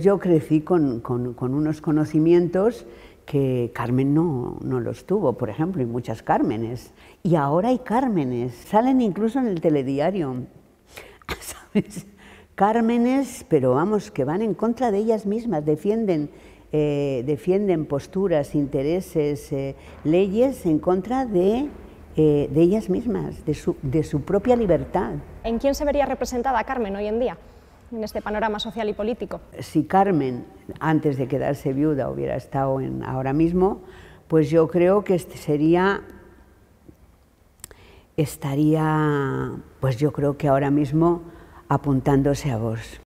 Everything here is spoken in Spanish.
Yo crecí con, unos conocimientos que Carmen no, los tuvo, por ejemplo, y muchas Cármenes. Y ahora hay Cármenes, salen incluso en el telediario, ¿sabes? Cármenes, pero vamos, que van en contra de ellas mismas, defienden, eh, defienden posturas, intereses, eh, leyes en contra eh, de, ellas mismas, de su, de su propia libertad. ¿En quién se vería representada Carmen hoy en día? en este panorama social y político. Si Carmen, antes de quedarse viuda, hubiera estado en, ahora mismo, pues yo creo que este sería estaría, pues yo creo que ahora mismo apuntándose a vos.